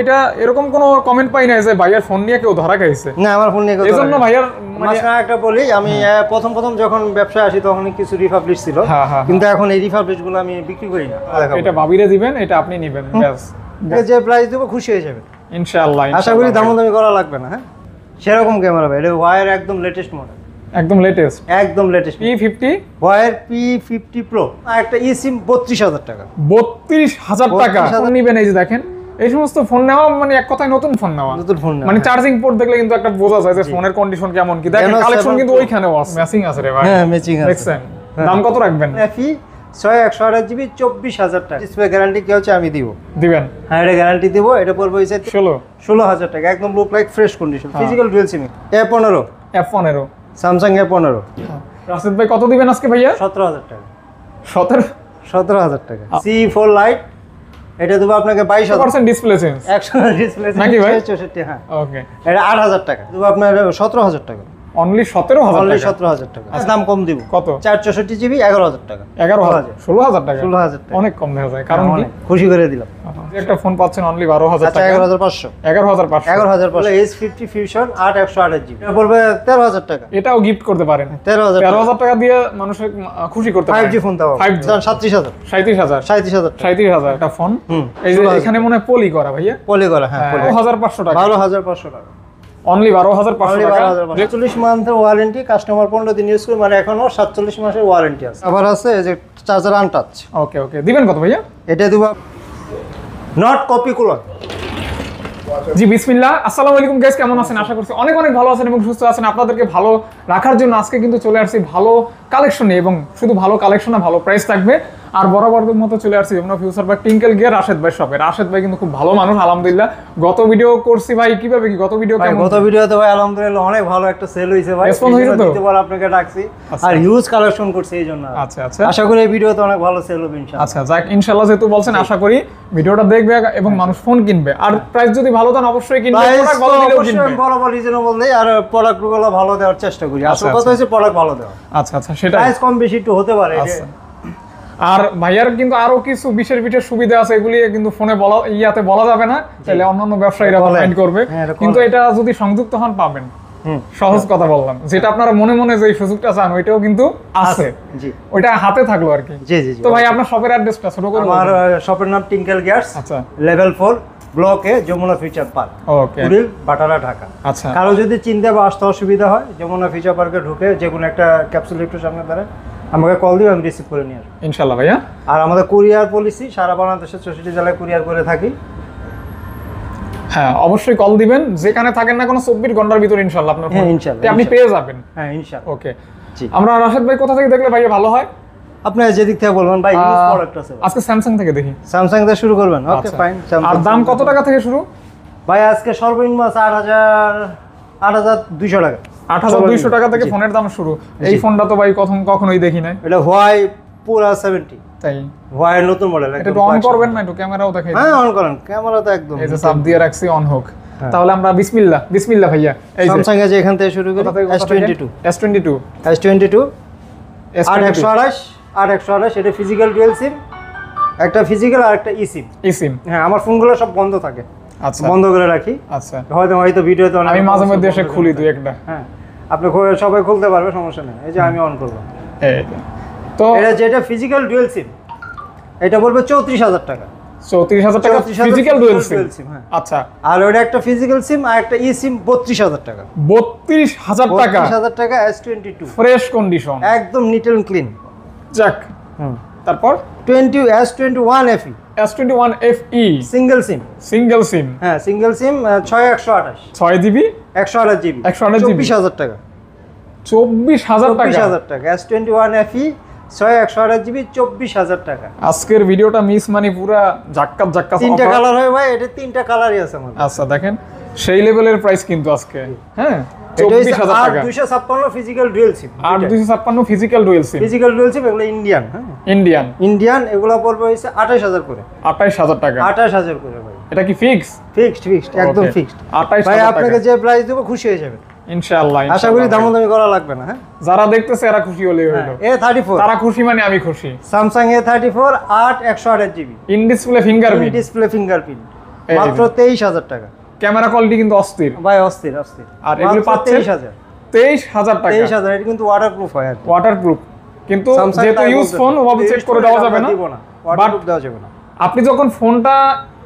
এটা এরকম কোন কমেন্ট পাই না যে ভাইয়ার ফোন নিয়ে কেউ ধরা খাইছে না আমার ফোন নিয়ে কেউ এজন্য ভাইয়ার মাঝখানে মানে- একটা বলি আমি হ্যাঁ। প্রথম প্রথম যখন ব্যবসা আসি তখন কিছু রিপাবলিশ ছিল হ্যাঁ, হ্যাঁ, কিন্তু এখন এই রিপাবলিশ গুলো আমি বিক্রি করি না এটা ভাবিরে দিবেন এটা আপনি নেবেন ব্যাস যে প্রাইস দেবো খুশি হয়ে যাবে ইনশাআল্লাহ আশা করি দাম দামি করা লাগবে না হ্যাঁ সেরকম ক্যামেরা ভাই এটা ওয়্যার একদম লেটেস্ট মডেল একদম লেটেস্ট একদম লেটেস্ট পি ফিফটি ওয়ার পি ফিফটি প্রো একটা ই সিম বত্রিশ হাজার টাকা বত্রিশ হাজার টাকা নিবেন এই যে দেখেন এই সমস্ত ফোন নেওয়া মানে এক কথায় নতুন ফোন নেওয়া নতুন ফোন মানে চার্জিং হ্যাঁ। পোর্ট দেখলে কিন্তু একটা বোঝা যায় যে ফোনের কন্ডিশন কেমন কি দেখেন কালেকশন কিন্তু ওইখানেও আছে ম্যাচিং আছে রে ভাই হ্যাঁ ম্যাচিং আছে দেখছেন দাম হ্যাঁ। কত রাখবেন এফি ছয় একশো জিবি 24000 টাকা ডিসপ্লে গ্যারান্টি কি হচ্ছে আমি দিব দিবেন হ্যাঁ এটা গ্যারান্টি দিব এটা পড়বে হইছে 16 16000 টাকা একদম look like fresh condition physical dual SIM A 15 A 15 Samsung A 15 Rashid ভাই কত দিবেন আজকে ভাইয়া 17000 টাকা 17 17000 টাকা সি ফোর লাইট এটা দেবো আপনাকে বাইশ হাজার ডিসপ্লে চেঞ্জ একশো ডিসপ্লে চেঞ্জ নাকি ভাই চৌষট্টি হ্যাঁ ওকে এটা আট হাজার টাকা দেবো আপনার সতেরো হাজার টাকা অনলি সতেরো হাজার অনলি সতেরো হাজার টাকা আচ্ছা, দাম কম দিব কত চার চৌষট্টি জিবি এগারো হাজার টাকা এগারো হাজার ষোলো হাজার টাকা ষোলো টাকা অনেক কম দেখা যায় কারণ হ্যাঁ, খুশি করে দিলাম আচ্ছা, একটা ফোন পাচ্ছেন অনলি বারো আচ্ছা, টাকা এগারো হাজার পাঁচশো এগারো হাজার পাঁচশো এগারো হাজার পাঁচশো ফিউশন আট জিবি এটা বলবে তেরো হাজার টাকা এটাও গিফট করতে পারেন তেরো হাজার তেরো হাজার টাকা দিয়ে মানুষের খুশি করতে ফাইভ জি ফোন দাও ফাইভ জি সাতত্রিশ হাজার সাঁত্রিশ হাজার সাঁত্রিশ হাজার সাঁত্রিশ হাজার একটা ফোন এই যে এখানে মনে হয় পলি করা ভাইয়া পলি করা হ্যাঁ, হ্যাঁ বারো হাজার পাঁচশো টাকা বারো হাজার পাঁচশো টাকা অনলি 12500 টাকা 42 মাসের ওয়ারেন্টি কাস্টমার 15 দিন ইউজ করে মানে এখনো 47 মাসের ওয়ারেন্টি আছে আবার আছে যে চার্জার আনটাচ ওকে ওকে দিবেন কত ভাইয়া এটা দিব নট কপি কুলার জি বিসমিল্লাহ আসসালামু আলাইকুম গাইস কেমন আছেন আশা করছি অনেক অনেক ভালো আছেন এবং সুস্থ আছেন আপনাদেরকে ভালো রাখার জন্য আজকে কিন্তু চলে আসছি ভালো কালেকশনে এবং শুধু ভালো কালেকশন না ভালো প্রাইস থাকবে আর বরাবরদের মতো চলে আসছি যমুনা ফিউচার ভাই টিঙ্কেল গিয়ে রাশেদ ভাই শপের রাশেদ ভাই কিন্তু খুব ভালো মানুষ আলহামদুলিল্লাহ গত ভিডিও করছি ভাই কিভাবে কি গত ভিডিও কেমন গত ভিডিওতে ভাই আলহামদুলিল্লাহ অনেক ভালো একটা সেল হইছে ভাই রেসপন্স হইছে তো দিতে দ্বিতীয়বার আপনাকে ডাকছি আচ্ছা। আর হিউজ কালেকশন করছি এই জন্য আচ্ছা আচ্ছা আশা করি এই ভিডিওতে অনেক ভালো সেল হবে ইনশাআল্লাহ আচ্ছা যাক ইনশাআল্লাহ যেহেতু বলছেন আশা করি ভিডিওটা দেখবে এবং হ্যাঁ। মানুষ ফোন কিনবে আর প্রাইস যদি ভালো দেন অবশ্যই কিনবে প্রোডাক্ট ভালো দিলেও কিনবে ভালো ভালো রিজনেবল দেই আর প্রোডাক্টগুলো ভালো দেওয়ার চেষ্টা করি আচ্ছা, আসল কথা আচ্ছা। হচ্ছে প্রোডাক্ট ভালো দেওয়া আচ্ছা আচ্ছা সেটা প্রাইস কম বেশি একটু হতে পারে আচ্ছা আর ভাইয়ার কিন্তু আরো কিছু বিশেষ বিশেষ সুবিধা আছে এগুলি কিন্তু ফোনে বলা ইয়াতে বলা যাবে না তাহলে অন্যান্য ব্যবসায়ীরা কমেন্ট করবে হ্যাঁ, কিন্তু এটা যদি সংযুক্ত হন পাবেন সহজ কথা বললাম যেটা আপনারা মনে মনে যে সুযোগটা চান ওইটাও কিন্তু আছে ওইটা হাতে থাকলো আর কি তো ভাই আপনার শপের অ্যাড্রেসটা শুরু করুন আমার শপের নাম টিঙ্কেল গিয়ার্স আচ্ছা লেভেল 4 ব্লকে যমুনা ফিচার পার্ক ওকে কুড়িল বাটারা ঢাকা আচ্ছা কারো যদি চিনতে বা আসতে অসুবিধা হয় যমুনা ফিচার পার্কে ঢুকে যে কোনো একটা ক্যাপসুল লিফটের সামনে দাঁড়ায় আমাকে কল দিবে আমি রিসিভ করে নিয়ে ইনশাল্লাহ ভাইয়া আর আমাদের কুরিয়ার পলিসি সারা বাংলাদেশে চৌষট্টি জেলায় কুরিয়ার করে থাকি হ্যাঁ অবশ্যই কল দিবেন যেখানে থাকেন না কোনো চব্বিশ ঘন্টার ভিতরে ইনশাল্লাহ আপনার হ্যাঁ, ইনশাল্লাহ আপনি পেয়ে যাবেন হ্যাঁ ইনশাল্লাহ ওকে আমরা রাশেদ ভাই কোথা থেকে দেখলে ভাইয়া ভালো হয় আপনি যেদিক থেকে বলবেন ভাই ইউজ প্রোডাক্ট আছে আজকে স্যামসাং থেকে দেখি স্যামসাং থেকে শুরু করবেন ওকে ফাইন আচ্ছা। আর দাম কত টাকা থেকে শুরু ভাই আজকে সর্বনিম্ন আছে আট হাজার আট হাজার দুইশো টাকা 8200 টাকা থেকে ফোনের দাম শুরু এই ফোনটা তো ভাই কখন কখনোই দেখি এটা হোয়াই পুরা সেভেন্টি তাই হোয়াই নতুন হ্যাঁ, ক্যামেরা অন হোক হ্যাঁ। তাহলে আমরা এটা ফিজিক্যাল সিম একটা ফিজিক্যাল আর একটা ইসিম হ্যাঁ আমার সব বন্ধ থাকে আচ্ছা বন্ধ করে রাখি আচ্ছা হয়তো হয়তো ভিডিওতে আমি মাঝে মধ্যে এসে খুলি দুই একটা হ্যাঁ আপনি সবাই খুলতে পারবে সমস্যা নেই এই যে আমি অন করবো তো এটা যেটা ফিজিক্যাল ডুয়েল সিম এটা বলবে চৌত্রিশ হাজার টাকা চৌত্রিশ হাজার টাকা আর একটা ফিজিক্যাল সিম আর একটা ই সিম বত্রিশ হাজার টাকা বত্রিশ হাজার টাকা হাজার টাকা S twenty two fresh condition একদম নিট অ্যান্ড ক্লিন যাক তারপর twenty S twenty one F E S twenty one F E single SIM single SIM হ্যাঁ সিঙ্গেল সিম ছয় একশো ছয় জিবি একশো আঠাশ জিবি একশো আঠাশ হাজার টাকা চব্বিশ হাজার টাকা e, জিবি চব্বিশ হাজার টাকা আজকের ভিডিওটা মিস মানে পুরা এটা তিনটা কালারই আছে আমার আচ্ছা দেখেন সেই লেভেলের প্রাইস ফিজিক্যাল ডুয়েল সিম ফিজিক্যাল ডুয়েল সিম এগুলো ইন্ডিয়ান ইন্ডিয়ান ইন্ডিয়ান এগুলো পড়বে হয়েছে আঠাশ হাজার করে আঠাশ হাজার টাকা আঠাশ হাজার করে ভাই এটা কি ফিক্স ফিক্সড ফিক্সড একদম ফিক্সড 28 ভাই আপনাকে যে প্রাইস দেব খুশি হয়ে যাবেন ইনশাআল্লাহ আশা করি দামাদামি করা লাগবে না হ্যাঁ যারা দেখতেছে এরা খুশি হলে হলো এ 34 তারা খুশি মানে আমি খুশি Samsung A34 8 128 GB in display fingerprint display fingerprint মাত্র 23000 টাকা ক্যামেরা কোয়ালিটি কিন্তু অস্থির ভাই অস্থির অস্থির আর এগুলো পাচ্ছে 23000 23000 টাকা 23000 এটা কিন্তু ওয়াটারপ্রুফ হয় আর ওয়াটারপ্রুফ কিন্তু যেহেতু ইউজ ফোন ওভাবে চেক করে দেওয়া যাবে না বাট দেওয়া যাবে না আপনি যখন ফোনটা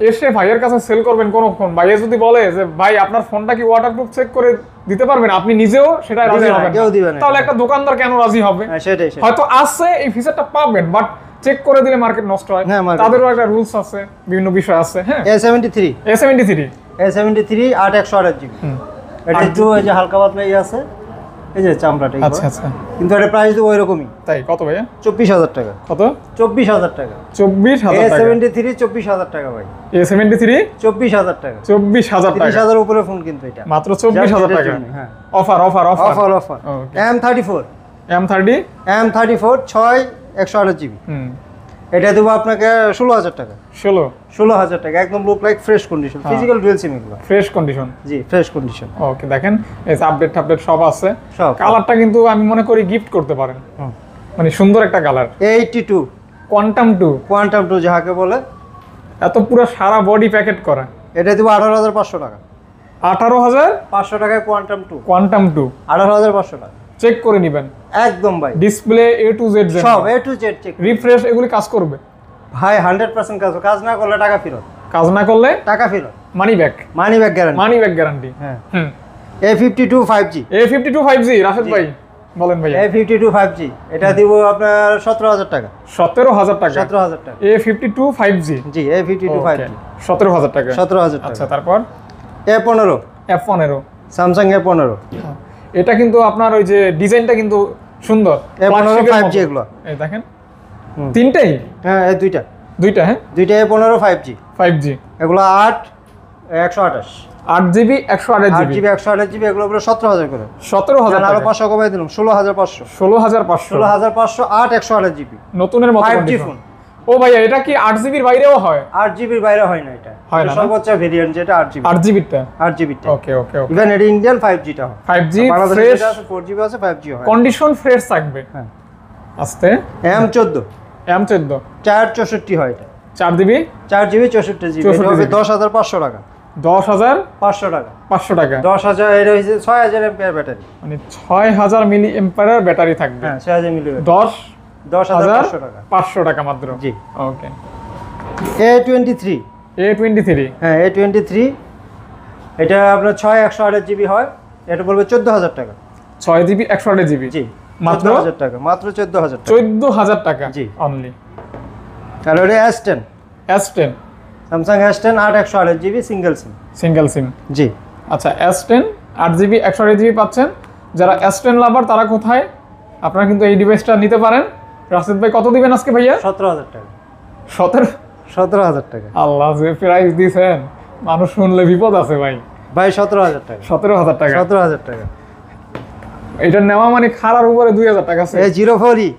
এসে ভাইয়ের কাছে সেল করবেন কোনো ফোন ভাইয়া যদি বলে যে ভাই আপনার ফোনটা কি ওয়াটারপ্রুফ চেক করে দিতে পারবেন আপনি নিজেও সেটা রাজি হবেন তাহলে একটা দোকানদার কেন রাজি হবে হ্যাঁ, হয়তো আসছে এই ফিচারটা পাবেন বাট চেক করে দিলে মার্কেট নষ্ট হয় হ্যাঁ, তাদেরও একটা রুলস আছে বিভিন্ন বিষয় আছে হ্যাঁ A seventy three A seventy three A seventy three আট একশো আট জিবি এটা একটু ওই যে হালকা পাতলা ইয়ে আছে এই যে চামড়াটা আচ্ছা আচ্ছা কিন্তু এটা প্রাইস দেবো এরকমই তাই কত ভাইয়া চব্বিশ হাজার টাকা কত চব্বিশ হাজার টাকা চব্বিশ হাজার সেভেন্টি থ্রি চব্বিশ হাজার টাকা ভাই এ সেভেন্টি থ্রি চব্বিশ হাজার টাকা চব্বিশ হাজার তিরিশ হাজার উপরে ফোন কিন্তু এটা মাত্র চব্বিশ হাজার টাকা হ্যাঁ offer offer offer offer offer M thirty four M thirty M thirty four ছয় একশো আঠাশ জিবি হুম এটা দেবো আপনাকে ষোলো হাজার টাকা ষোলো ষোলো হাজার টাকা একদম look like fresh condition physical dual SIM এগুলো ফ্রেশ কন্ডিশন জি ফ্রেশ কন্ডিশন ওকে দেখেন এই আপডেট আপডেট সব আছে সব কালারটা কিন্তু আমি মনে করি গিফট করতে পারেন মানে সুন্দর একটা colour eighty two quantum two quantum two যাকে বলে এত পুরো সারা বডি প্যাকেট করা এটা দেবো আঠারো হাজার পাঁচশো টাকা আঠারো হাজার পাঁচশো টাকায় কোয়ান্টাম টু কোয়ান্টাম টু আঠারো হাজার পাঁচশো টাকা চেক করে নেবেন একদম ভাই ডিসপ্লে এ টু জেড সব A to Z check refresh এগুলি কাজ করবে ভাই হান্ড্রেড পার্সেন্ট কাজ কাজ না করলে টাকা ফেরত কাজ না করলে টাকা ফেরত money back money back guarantee money back guarantee হ্যাঁ A fifty two five G A fifty two five G Rashed ভাই বলেন ভাই A fifty two five G এটা দিব আপনার সতেরো হাজার টাকা সতেরো হাজার টাকা সতেরো হাজার টাকা A fifty two five G G A fifty two five সতেরো হাজার টাকা সতেরো হাজার আচ্ছা তারপর এ পনেরো এ পনেরো স্যামসাং এ পনেরো হ্যাঁ। এটা কিন্তু আপনার ওই যে ডিজাইনটা কিন্তু সুন্দর এগুলো এই দেখেন তিনটাই হ্যাঁ এই দুইটা দুইটা হ্যাঁ দুইটা এ পনেরো ফাইভ জি ফাইভ জি এগুলো আট একশো আঠাশ আট জিবি একশো আঠাশ জিবি জিবি একশো আঠাশ জিবি এগুলো সতেরো হাজার করে সতেরো হাজার আরো পাঁচশো কমাই দিলাম ষোলো হাজার পাঁচশো ষোলো হাজার পাঁচশো ষোলো হাজার পাঁচশো আট একশো আঠাশ জিবি নতুনের মতো ফাইভ জি ফোন ও ভাইয়া এটা কি আট জিবির বাইরেও হয় আট জিবির বাইরে হয় না এটা হয় না সর্বোচ্চ ভেরিয়েন্ট যেটা 8 জিবি আট জিবিটা আট জিবিটা ওকে ওকে ওকে ইভেন এটা ইন্ডিয়ান 5G টা 5G five G fresh four আছে 5G হয় কন্ডিশন ফ্রেশ থাকবে হ্যাঁ আস্তে M14 M14 464 হয় এটা 4 জিবি 4 জিবি 64 জিবি এটা হবে 10500 টাকা 10500 টাকা 500 টাকা 10000 এর হইছে 6000 ছয় ব্যাটারি মানে 6000 মিলি এম্পিয়ার ব্যাটারি থাকবে হ্যাঁ 6000 মিলি 10 দশ হাজার পাঁচশো টাকা মাত্র জি okay A twenty three A twenty three হ্যাঁ এ টোয়েন্টি থ্রি এটা আপনার ছয় একশো জিবি হয় এটা হাজার টাকা ছয় জিবি একশো জিবি জি মাত্র হাজার টাকা মাত্র হাজার হাজার টাকা জি অনলি স্যামসাং টেন আট একশো GB single SIM single SIM জি আচ্ছা টেন আট জিবি একশো জিবি পাচ্ছেন যারা এস টেন লাভার তারা কোথায় আপনারা কিন্তু এই ডিভাইসটা নিতে পারেন রাশেদ ভাই কত দিবেন আজকে ভাইয়া সতেরো হাজার টাকা সতেরো সতেরো হাজার টাকা আল্লাহ যে প্রাইস দিয়েছেন মানুষ শুনলে বিপদ আছে ভাই ভাই সতেরো হাজার টাকা সতেরো হাজার টাকা সতেরো হাজার টাকা এটা নেওয়া মানে খারার উপরে দুই হাজার টাকা আছে জিরো ফোরই e।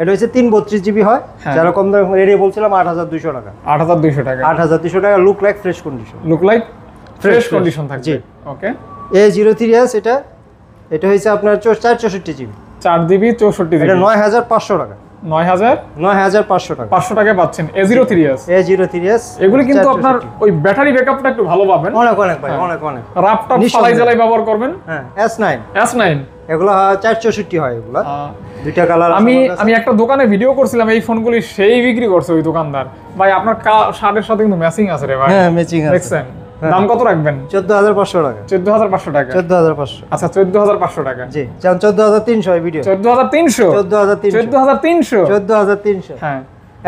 এটা হচ্ছে তিন বত্রিশ জিবি হয় হ্যাঁ। যারা কম এরিয়ে বলছিলাম আট হাজার দুইশো টাকা আট হাজার দুইশো টাকা আট হাজার দুইশো টাকা look like fresh condition look like fresh condition থাকছে okay A zero three S এটা এটা হয়েছে আপনার চার চৌষট্টি জিবি চার জিবি চৌষট্টি জিবি নয় হাজার পাঁচশো টাকা নয় হাজার নয় হাজার পাঁচশো টাকা পাঁচশো টাকা পাচ্ছেন হ্যাঁ। ব্যবহার করবেন হ্যাঁ নাইন নাইন চার চৌষট্টি হয় কালার আমি আমি একটা দোকানে ভিডিও করছিলাম এই ফোনগুলি সেই বিক্রি করছে ওই দোকানদার ভাই আপনার সাথে কিন্তু ম্যাচিং আছে রে ভাই হ্যাঁ, দেখছেন হ্যাঁ। দাম কত রাখবেন চোদ্দ হাজার পাঁচশো টাকা চোদ্দ হাজার পাঁচশো টাকা চোদ্দ হাজার পাঁচশো আচ্ছা চোদ্দ হাজার পাঁচশো টাকা জি হাজার তিনশো ভিডিও চোদ্দ হাজার তিনশো চোদ্দ হাজার হাজার তিনশো হাজার তিনশো হ্যাঁ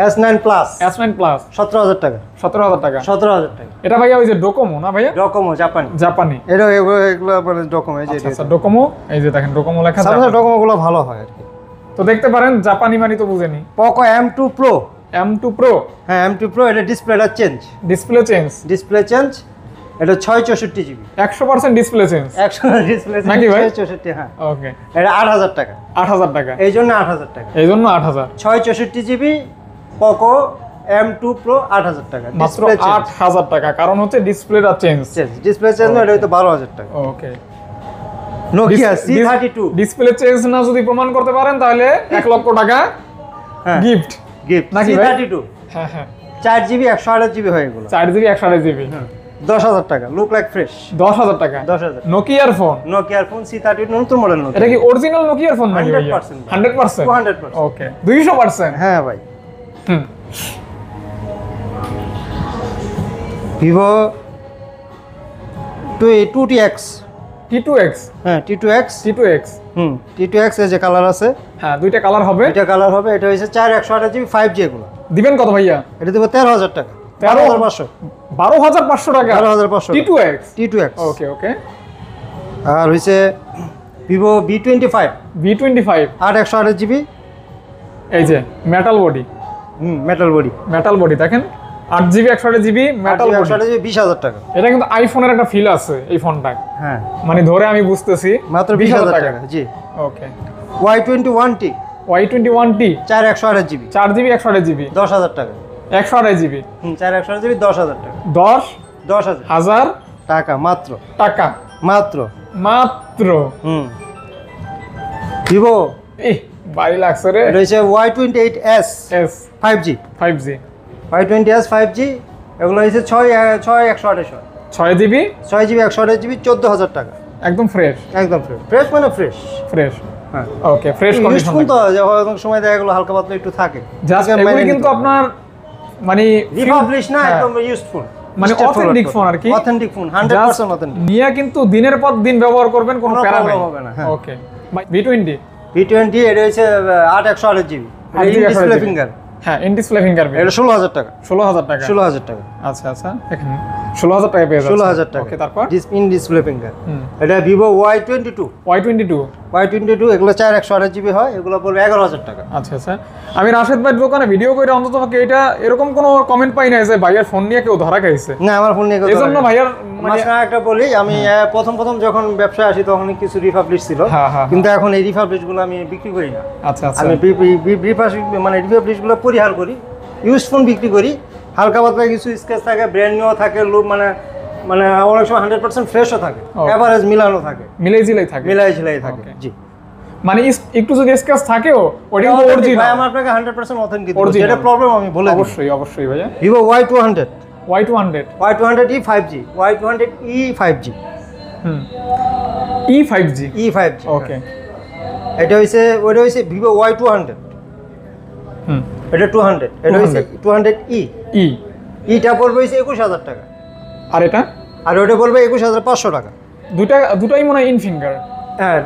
S nine plus S nine plus সতেরো হাজার টাকা সতেরো হাজার টাকা সতেরো হাজার টাকা এটা ভাইয়া ওই যে ডোকোমো না ভাইয়া ডোকোমো জাপানি জাপানি এটা এগুলো এগুলো মানে ডোকোমো এই যে আচ্ছা, আচ্ছা, ডোকোমো এই যে দেখেন ডোকোমো লেখা আছে ডোকোমো গুলো ভালো হয় আর কি তো দেখতে পারেন জাপানি মানে তো বুঝেনি Poco M two Pro M two Pro হ্যাঁ এম টু প্রো এটা ডিসপ্লেটা change display change display change এটা ছয় চৌষট্টি GB 100% display change 100 display change নাকি ভাই 664 হ্যাঁ ওকে এটা 8000 টাকা 8000 টাকা এই জন্য আট হাজার টাকা এই জন্য আট হাজার ছয় চৌষট্টি GB Poco M two Pro আট হাজার টাকা মাত্র হাজার টাকা কারণ হচ্ছে ডিসপ্লেটা চেঞ্জ চেঞ্জ ডিসপ্লে চেঞ্জ এটা হয়তো বারো হাজার টাকা okay C Nokia two display change না যদি প্রমাণ করতে পারেন তাহলে এক লক্ষ টাকা গিফট হ্যাঁ। গিফট নাকি 32 হ্যাঁ হ্যাঁ 4 জিবি 128 জিবি হয়ে গেল চার জিবি একশো 128 জিবি হ্যাঁ দশ হাজার টাকা লুক লাইক ফ্রেশ দশ হাজার টাকা দশ হাজার নোকিয়ার ফোন নোকিয়ার ফোন সি থার্টি নতুন মডেল এটা কি অরিজিনাল নোকিয়ার ফোন নাকি হান্ড্রেড পার্সেন্ট হান্ড্রেড ওকে দুইশো পার্সেন্ট হ্যাঁ ভাই হুম Vivo two two T X T two X হ্যাঁ T two X T two X hmm T two X যে কালার আছে হ্যাঁ দুইটা কালার হবে এটা কালার হবে এটা হচ্ছে চার একশো আঠাশ জিবি ফাইভ জি এগুলো দিবেন কত ভাইয়া এটা দেবো তেরো হাজার টাকা তেরো হাজার পাঁচশো বারো হাজার পাঁচশো টাকা বারো হাজার পাঁচশো T two X T two X okay okay আর হয়েছে Vivo V twenty five V twenty five আট একশো আট জিবি এই যে metal body hmm metal body metal body দেখেন আট জিবি একশো আট জিবি মেটাল একশো আট জিবি বিশ হাজার টাকা এটা কিন্তু আইফোনের একটা ফিল আছে এই ফোনটা হ্যাঁ মানে ধরে আমি বুঝতেছি মাত্র বিশ হাজার টাকা জি okay Y twenty one T Y twenty one T চার একশো আট জিবি চার জিবি একশো আট জিবি দশ হাজার টাকা একশো আড়াই জিবি চার একশো জিবি দশ হাজার টাকা দশ দশ হাজার হাজার টাকা মাত্র টাকা মাত্র মাত্র হুম ভিভো বাড়ি লাগছে রে রয়েছে Y twenty eight S S five G five G Y twenty S five G এগুলো হয়েছে ছয় ছয় একশো আঠাশ ছয় জিবি ছয় জিবি একশো আঠাশ জিবি চোদ্দ হাজার টাকা একদম ফ্রেশ একদম ফ্রেশ ফ্রেশ মানে ফ্রেশ ফ্রেশ হ্যাঁ ওকে ফ্রেশ কন্ডিশন তো সময় দেখা গেলো হালকা পাতলা একটু থাকে জাস্ট এগুলি কিন্তু আপনার মানে রিপাবলিশ না হ্যাঁ। একদম ইউজফুল মানে অথেন্টিক ফোন আর কি অথেন্টিক ফোন 100% অথেন্টিক নিয়ে কিন্তু দিনের পর দিন ব্যবহার করবেন কোনো প্যারা নাই হবে না ওকে ভাই V20 V20 এটা হচ্ছে 8 128 জিবি ডিসপ্লে ফিঙ্গার হ্যাঁ ইন টাকা টাকা আচ্ছা আচ্ছা টাকা এগুলো জিবি হয় এগুলো টাকা আচ্ছা আচ্ছা আমি রাশেদ ভাই দোকানে ভিডিও কইরা অন্তত এটা এরকম কোনো কমেন্ট পাই না যে ভাইয়ার ফোন নিয়ে কেউ ধরা গেছে না আমার ফোন নিয়ে এজন্য ভাইয়ার মানে- একটা বলি আমি প্রথম প্রথম যখন ব্যবসায় আসি তখন কিছু রিপাবলিশ ছিল হ্যাঁ, হ্যাঁ, হ্যাঁ। কিন্তু এখন এই গুলো আমি বিক্রি করি না আচ্ছা আচ্ছা রিপাবলিশ মানে হাল করি ইউজ ফোন বিক্রি করি হালকা পাতলা কিছু স্কেচ থাকে ব্র্যান্ড নিউ থাকে লো মানে মানে অনেক সময় হান্ড্রেড পার্সেন্ট ফ্রেশও থাকে অ্যাভারেজ মিলানো থাকে মিলাই জিলাই থাকে মিলাই জিলাই থাকে জি মানে একটু যদি স্কেচ থাকেও ওটা কিন্তু অরিজিনাল ভাই আমার আপনাকে পার্সেন্ট অথেন্টিক দিই যেটা প্রবলেম আমি বলে অবশ্যই অবশ্যই ভাইয়া Vivo two hundred E five G E five G E five G okay এটা হয়েছে ওটা হয়েছে ভিভো ওয়াই হান্ড্রেড হুম এটা টু হান্ড্রেড এটা টু হান্ড্রেড ই ই ইটা পড়বে হচ্ছে একুশ হাজার টাকা আর এটা আর ওটা পড়বে একুশ হাজার পাঁচশো টাকা দুটা দুটাই মনে হয় ইন ফিঙ্গার হ্যাঁ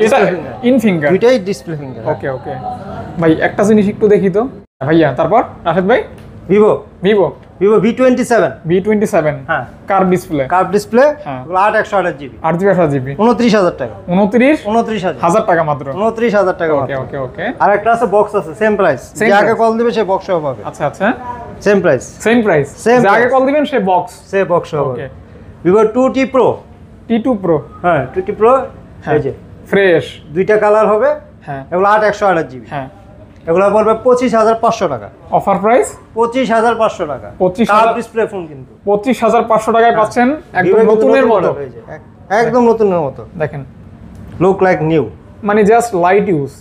ইন ফিঙ্গার দুটাই ডিসপ্লে ফিঙ্গার ওকে ওকে ভাই একটা জিনিস একটু দেখি ভাইয়া তারপর রাশেদ ভাই Vivo Vivo Vivo V twenty seven V twenty seven হ্যাঁ কার্ভ ডিসপ্লে কার্ভ ডিসপ্লে আট একশো আঠাশ জিবি আট জিবি আঠাশ জিবি উনত্রিশ হাজার টাকা উনত্রিশ উনত্রিশ হাজার টাকা মাত্র উনত্রিশ হাজার টাকা ওকে ওকে ওকে আর একটা আছে বক্স আছে সেম প্রাইস যে আগে কল দিবে সে বক্স পাবে আচ্ছা আচ্ছা same price same price same আগে কল দিবেন সে বক্স সে box okay Vivo two T Pro T two Pro হ্যাঁ টু টি প্রো এই হ্যাঁ। যে ফ্রেশ দুইটা কালার হবে হ্যাঁ এগুলো আট একশো আঠাশ জিবি হ্যাঁ এগুলো পড়বে পঁচিশ হাজার পাঁচশো টাকা অফার প্রাইস পঁচিশ হাজার পাঁচশো টাকা পঁচিশ হাজার ডিসপ্লে ফোন কিন্তু পঁচিশ হাজার পাঁচশো টাকায় হ্যাঁ। পাচ্ছেন একদম নতুনের মতো একদম নতুনের মতো দেখেন লুক লাইক নিউ মানে just light use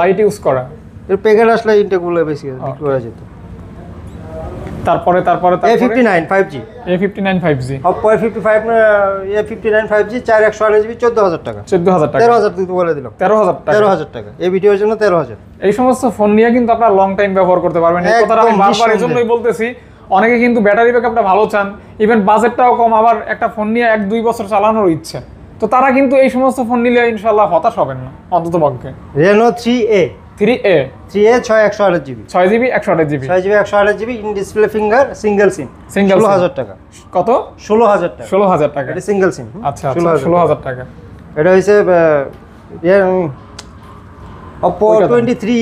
light use করা এর প্যাকেট আসলে ইনটেকগুলো বেশি করা যেত তারপরে তারপরে A fifty nine five G A fifty nine five G Oppo A fifty five A fifty nine five G চার একশো আঠাশ জিবি চোদ্দ হাজার টাকা চোদ্দ হাজার টাকা তেরো হাজার কিন্তু বলে দিল তেরো হাজার টাকা তেরো হাজার টাকা এই ভিডিওর জন্য তেরো হাজার এই সমস্ত ফোন নিয়ে কিন্তু আপনারা লং টাইম ব্যবহার করতে পারবেন এই কথাটা আমি বারবার এই জন্যই বলতেছি অনেকে কিন্তু ব্যাটারি ব্যাকআপটা ভালো চান ইভেন বাজেটটাও কম আবার একটা ফোন নিয়ে এক দুই বছর চালানোর ইচ্ছে তো তারা কিন্তু এই সমস্ত ফোন নিলে ইনশাল্লাহ হতাশ হবেন না অন্তত পক্ষে Reno three A three A three A ছয় একশো আঠাশ জিবি ছয় জিবি একশো আঠাশ জিবি ছয় জিবি একশো GB in display finger single SIM single হাজার টাকা কত ষোলো হাজার টাকা ষোলো হাজার টাকা এটা সিঙ্গেল সিম আচ্ছা ষোলো আচ্ছা, হাজার টাকা এটা অপো টোয়েন্টি থ্রি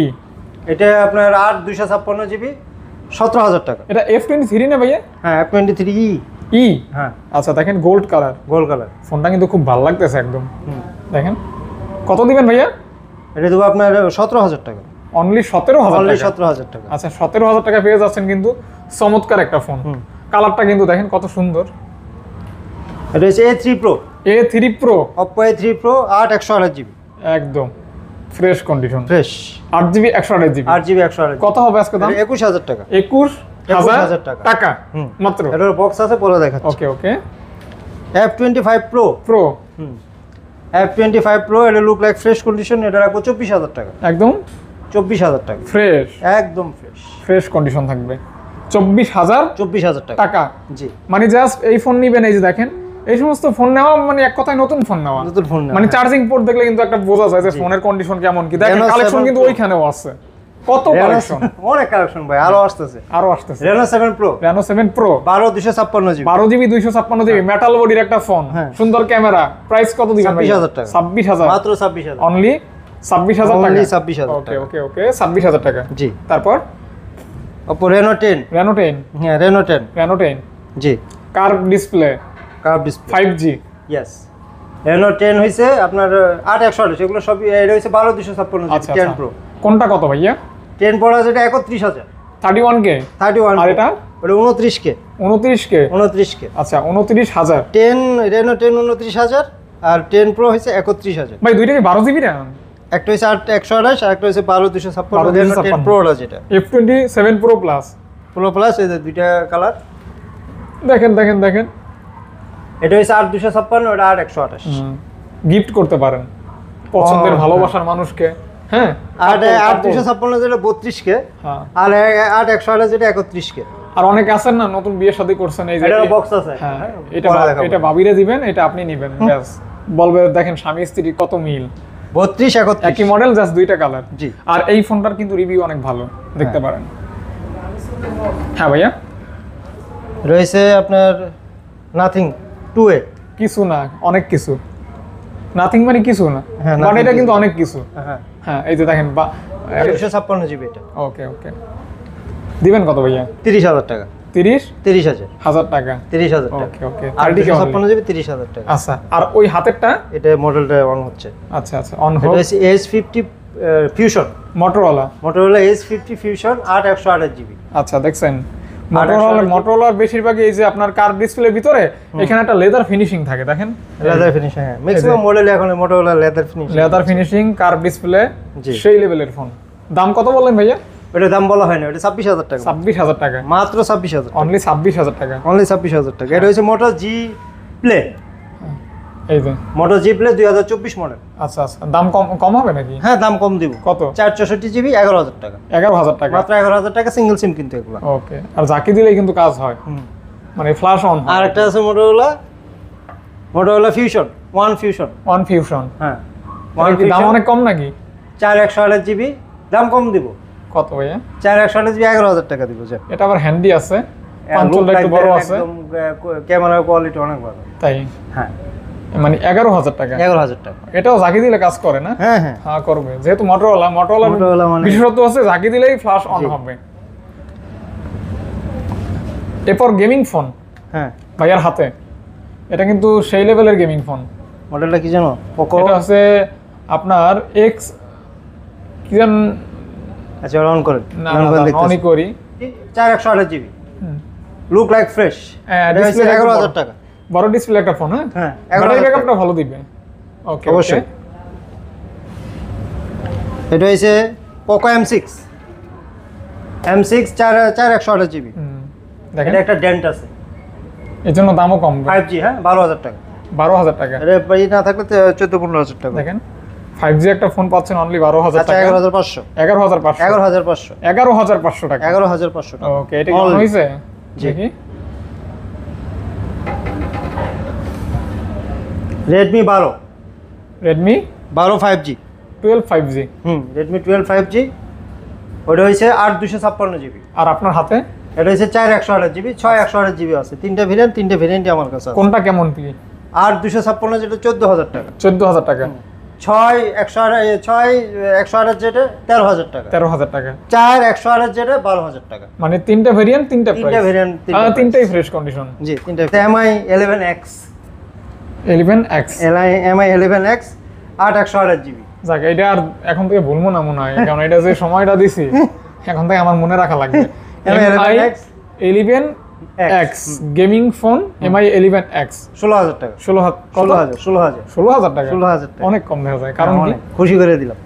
ই এটা আপনার আট দুশো ছাপ্পান্ন জিবি সতেরো হাজার টাকা এটা এফ টোয়েন্টি থ্রি না ভাইয়া হ্যাঁ F twenty three E E হ্যাঁ আচ্ছা দেখেন গোল্ড কালার গোল্ড কালার ফোনটা কিন্তু খুব ভালো লাগতেছে একদম দেখেন কত দিবেন ভাইয়া এটা দেবো আপনার সতেরো হাজার টাকা অনলি সতেরো হাজার অনলি সতেরো হাজার টাকা আচ্ছা সতেরো হাজার টাকা পেয়ে যাচ্ছেন কিন্তু চমৎকার একটা ফোন কালারটা কিন্তু দেখেন কত সুন্দর এটা হচ্ছে A three Pro A three Pro Oppo A three Pro আট একশো আঠাশ জিবি একদম ফ্রেশ কন্ডিশন ফ্রেশ আট জিবি একশো আঠাশ জিবি আট জিবি একশো আঠাশ কত হবে আজকে দাম একুশ হাজার টাকা একুশ হাজার টাকা টাকা মাত্র এটার বক্স আছে পরে দেখাচ্ছি okay okay F twenty five Pro Pro হুম F twenty five look like fresh condition এটা রাখবো চব্বিশ টাকা একদম চব্বিশ টাকা ফ্রেশ একদম ফ্রেশ ফ্রেশ কন্ডিশন থাকবে চব্বিশ হাজার চব্বিশ হাজার টাকা টাকা জি মানে জাস্ট এই ফোন নিবেন এই যে দেখেন এই সমস্ত ফোন নেওয়া মানে এক কথায় নতুন ফোন নেওয়া নতুন ফোন মানে চার্জিং হ্যাঁ। পোর্ট দেখলে কিন্তু একটা বোঝা যায় যে ফোনের কন্ডিশন কেমন কি দেখেন কালেকশন কিন্তু ওইখানেও আছে কত কালেকশন অনেক কালেকশন ভাই আরো আসতেছে আরো আসতেছে Reno 7 Pro Reno 7 Pro 12 256 GB 12 GB 256 GB metal হ্যাঁ। বডির একটা ফোন হ্যাঁ। সুন্দর ক্যামেরা প্রাইস কত দিবেন 26000 টাকা 26000 মাত্র 26000 অনলি 26000 টাকা অনলি 26000 ওকে ওকে ওকে 26000 টাকা জি তারপর অপো রেনো 10 রেনো 10 হ্যাঁ রেনো 10 রেনো 10 জি curve display curve display 5G yes Reno 10 হইছে আপনার 8128 এগুলো সবই এটা হইছে 12 256 জিবি 10 আচ্ছা, প্রো আচ্ছা। কোনটা কত ভাইয়া টেন পড়া যেটা একত্রিশ হাজার thirty one K thirty one আর এটা ওটা উনত্রিশ কে উনত্রিশ কে উনত্রিশ কে আচ্ছা উনত্রিশ হাজার টেন রেনো টেন উনত্রিশ হাজার আর টেন প্রো হয়েছে একত্রিশ হাজার ভাই দুইটা কি বারো জিবি একটা হয়েছে আট একশো আঠাশ আর একটা হয়েছে বারো দুশো ছাপ্পান্ন টেন প্রোটা যেটা F twenty seven Pro plus Pro plus এই দুইটা কালার দেখেন দেখেন দেখেন এটা হয়েছে আট দুশো ছাপ্পান্ন ওটা আট একশো আঠাশ গিফট করতে পারেন পছন্দের oh, ভালোবাসার মানুষকে হ্যাঁ, হ্যাঁ আর আট দুশো ছাপ্পান্ন বত্রিশ কে আর একশো আঠাশ যেটা একত্রিশ কে আর অনেকে আছেন না নতুন বিয়ে শাদী করছেন এই হ্যাঁ, হ্যাঁ, এটা এটা ভাবিরে দিবেন এটা আপনি নিবেন ব্যাস বলবে দেখেন স্বামী স্ত্রী কত মিল বত্রিশ একত্রিশ একই মডেল জাস্ট দুইটা কালার জি আর এই ফোনটার কিন্তু রিভিউ অনেক ভালো দেখতে পারেন হ্যাঁ ভাইয়া রয়েছে আপনার নাথিং টু এ কিছু না অনেক কিছু নাথিং মানে কিছু না মানে এটা কিন্তু অনেক কিছু হ্যাঁ হ্যাঁ এই যে দেখেন বা একশো ছাপ্পান্ন জিবি এটা ওকে ওকে দিবেন কত ভাইয়া তিরিশ হাজার টাকা তিরিশ তিরিশ হাজার হাজার টাকা তিরিশ হাজার ওকে ওকে থার্টি কে ছাপ্পান্ন জিবি তিরিশ হাজার টাকা আচ্ছা আর ওই হাতেরটা এটা মডেলটা অন হচ্ছে আচ্ছা আচ্ছা অন এস ফিফটি ফিউশন মোটরওয়ালা মোটরওয়ালা এস ফিফটি ফিউশন আট একশো আঠাশ জিবি আচ্ছা দেখছেন মোটরোলার বেশিরভাগই এই যে আপনার কার ডিসপ্লে ভিতরে এখানে একটা লেদার ফিনিশিং থাকে দেখেন লেদার ফিনিশিং হ্যাঁ ম্যাক্সিমাম মডেল এখন মোটরোলার লেদার ফিনিশিং লেদার ফিনিশিং কার ডিসপ্লে সেই লেভেলের ফোন দাম কত বললেন ভাইয়া এটা দাম বলা হয় না এটা ছাব্বিশ হাজার টাকা ছাব্বিশ হাজার টাকা মাত্র ছাব্বিশ হাজার অনলি ছাব্বিশ হাজার টাকা অনলি ছাব্বিশ হাজার টাকা এটা হচ্ছে মোটর জি প্লে অন আচ্ছা, আচ্ছা। হ্যাঁ দাম অনেক কম নাকি চার একশো জিবি দাম কম কত চার একশো জিবি এগারো হাজার টাকা দিব যে এটা আবার হ্যান্ডি আছে হ্যাঁ, বড় আছে ক্যামেরা কোয়ালিটি অনেক ভালো তাই হ্যাঁ মানে এগারো হাজার টাকা এগারো হাজার টাকা এটাও ঝাঁকি দিলে কাজ করে না হ্যাঁ হ্যাঁ হ্যাঁ করবে যেহেতু মোটরওয়ালা মোটরওয়ালা মানে- বিশেষত্ব হচ্ছে ঝাঁকি দিলেই ফ্লাশ অন হবে এরপর গেমিং ফোন হ্যাঁ ভাইয়ার হাতে এটা কিন্তু সেই লেভেলের গেমিং ফোন মডেলটা কি জানো পোকো এটা হচ্ছে আপনার এক্স কি জান আচ্ছা অন করেন না অনই করি চার একশো আঠাশ GB look like fresh display এগারো হাজার টাকা বড় ডিসপ্লে একটা ফোন হ্যাঁ ব্যাটারি ব্যাকআপটা ভালো দিবে ওকে অবশ্যই এটা হইছে পোকো এম সিক্স 4 সিক্স চার চার একশো আঠাশ জিবি দেখেন একটা ডেন্ট আছে এর জন্য দামও কম ফাইভ জি হ্যাঁ বারো হাজার টাকা বারো হাজার টাকা ভাই না থাকলে চোদ্দ পনেরো হাজার টাকা দেখেন ফাইভ একটা ফোন পাচ্ছেন অনলি বারো হাজার আচ্ছা, টাকা এগারো হাজার পাঁচশো এগারো হাজার পাঁচশো এগারো হাজার পাঁচশো এগারো হাজার পাঁচশো টাকা এগারো হাজার পাঁচশো টাকা ওকে এটা হইছে জি রেডমি বারো রেডমি বারো five G twelve five G hmm Redmi twelve five G ওটা হয়েছে আট দুশো ছাপ্পান্ন জিবি আর আপনার হাতে এটা হচ্ছে চার একশো আঠাশ জিবি ছয় একশো আঠাশ জিবি আছে তিনটে ভেরিয়েন্ট তিনটে ভেরিয়েন্টই আমার কাছে কোনটা কেমন কি আর দুশো ছাপ্পান্ন যেটা চোদ্দো হাজার টাকা চোদ্দো হাজার টাকা ছয় একশো ছয় একশো আঠাশ যেটা তেরো হাজার টাকা তেরো হাজার টাকা চার একশো আঠাশ যেটা বারো হাজার টাকা মানে তিনটে ভেরিয়েন্ট তিনটে তিনটে ভেরিয়েন্ট তিনটাই ফ্রেশ কন্ডিশন জি M I eleven X 11X MI 11X 8128 GB যাক এটা আর এখন থেকে ভুলবো না মনে হয় কারণ এটা যে সময়টা দিছি এখন থেকে আমার মনে রাখা লাগবে MI 11X 11X gaming phone MI 11X 16000 টাকা 16000 16000 16000 টাকা 16000 টাকা অনেক কম হয়ে যায় কারণ হ্যাঁ, কি খুশি করে দিলাম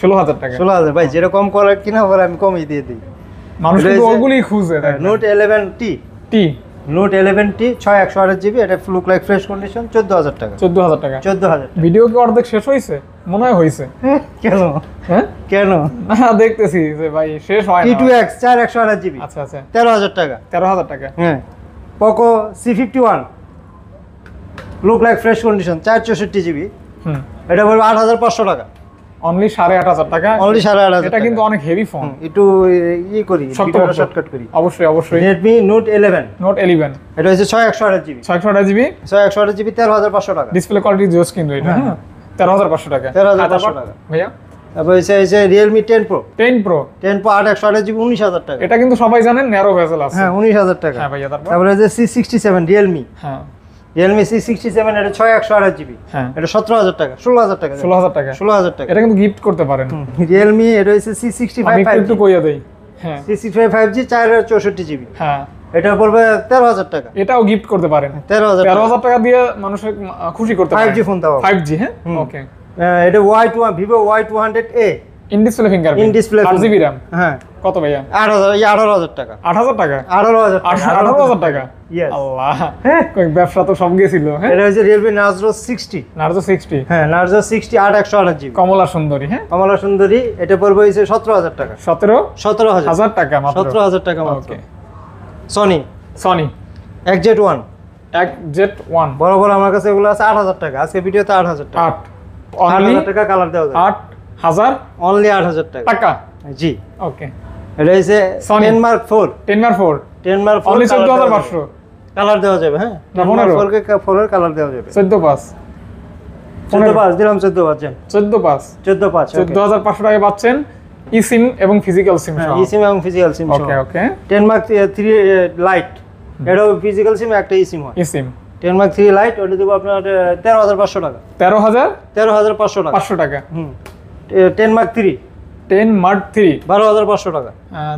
16000 আচ্ছা, টাকা 16000 ভাই যেরকম কম করার কিনা পরে আমি কমই দিয়ে দিই মানুষ কিন্তু ওগুলোই খুঁজে নোট 11 টি টি নোট ইলেভেনটি ছয় একশো আঠাশ জিবি এটা ফ্লুক লাইক ফ্রেশ কন্ডিশন চোদ্দ হাজার টাকা চোদ্দ হাজার টাকা চোদ্দ হাজার ভিডিও কি অর্ধেক শেষ হয়েছে মনে হয় হয়েছে হ্যাঁ, কেন হ্যাঁ কেন না দেখতেছি যে ভাই শেষ হয় টি টু এক্স চার একশো আঠাশ জিবি আচ্ছা আচ্ছা তেরো হাজার টাকা তেরো হাজার টাকা হ্যাঁ Poco C fifty one look like fresh condition চার চৌষট্টি জিবি এটা বলবো আট হাজার পাঁচশো টাকা অনলি সাড়ে আট হাজার টাকা অনলি সাড়ে কিন্তু অনেক হেভি ফোন একটু করি অবশ্যই অবশ্যই রেডমি নোট নোট ইলেভেন ছয় একশো আঠাশ জিবি ছয় জিবি ছয় একশো আঠাশ জিবি তেরো হাজার পাঁচশো টাকা ডিসপ্লে কোয়ালিটি জিও স্ক্রিন ভাইয়া তারপর হচ্ছে Realme ten Pro ten Pro ten Pro আট একশো আঠাশ জিবি উনিশ হাজার টাকা এটা কিন্তু সবাই জানেন ন্যারো ভেসেল আছে হ্যাঁ উনিশ হাজার টাকা হ্যাঁ, ভাইয়া C sixty seven Realme Realme C sixty seven এটা ছয় একশো আঠাশ জিবি হ্যাঁ। এটা সতেরো হাজার টাকা ষোলো হাজার টাকা ষোলো হাজার টাকা ষোলো হাজার টাকা এটা কিন্তু গিফট করতে পারেন রিয়েলমি এটা হচ্ছে সি সিক্সটি ফাইভ একটু কইয়া দেই C sixty five five G চার চৌষট্টি জিবি হ্যাঁ এটা পড়বে তেরো হাজার টাকা এটাও গিফট করতে পারেন তেরো হাজার তেরো হাজার টাকা দিয়ে মানুষের খুশি করতে ফাইভ জি ফোন দাও ফাইভ জি হ্যাঁ ওকে এটা Y two Vivo Y two hundred A in display finger in display GB RAM হ্যাঁ কত ভাইয়া আট হাজার আঠারো হাজার টাকা আট হাজার টাকা আঠারো হাজার আঠারো হাজার টাকা আল্লাহ হ্যাঁ। ব্যবসা তো সব গেছিল হ্যাঁ? এটা হচ্ছে Realme Narzo sixty Narzo sixty হ্যাঁ নার্জো সিক্সটি আট একশো আঠাশ জিবি কমলা সুন্দরী হ্যাঁ কমলা সুন্দরী এটা পড়বে হয়েছে সতেরো হাজার টাকা সতেরো সতেরো হাজার টাকা সতেরো হাজার টাকা ওকে সনি সনি এক জেড ওয়ান এক জেড ওয়ান বরাবর আমার কাছে এগুলো আছে আট হাজার টাকা আজকে ভিডিওতে আট হাজার টাকা আট আট হাজার টাকা কালার দেওয়া আট হাজার অনলি আট হাজার টাকা টাকা জি ওকে এটা হচ্ছে ten mark four ten mark four four চোদ্দ পাঁচশো কালার দেওয়া যাবে হ্যাঁ ফোরকে ফোরের কালার দেওয়া যাবে চোদ্দ পাঁচ চোদ্দ পাঁচ দিলাম চোদ্দ পাচ্ছেন চোদ্দ পাঁচ চোদ্দ পাঁচ চোদ্দ হাজার পাঁচশো টাকা পাচ্ছেন ইসিম এবং ফিজিক্যাল সিম ইসিম এবং physical SIM okay okay three light physical SIM একটা ইসিম হয় ইসিম টেনমার্ক থ্রি লাইট ওটা দেবো আপনার তেরো হাজার পাঁচশো টাকা তেরো হাজার তেরো হাজার পাঁচশো টাকা পাঁচশো টাকা হুম ten mark three ten mark three বারো হাজার পাঁচশো টাকা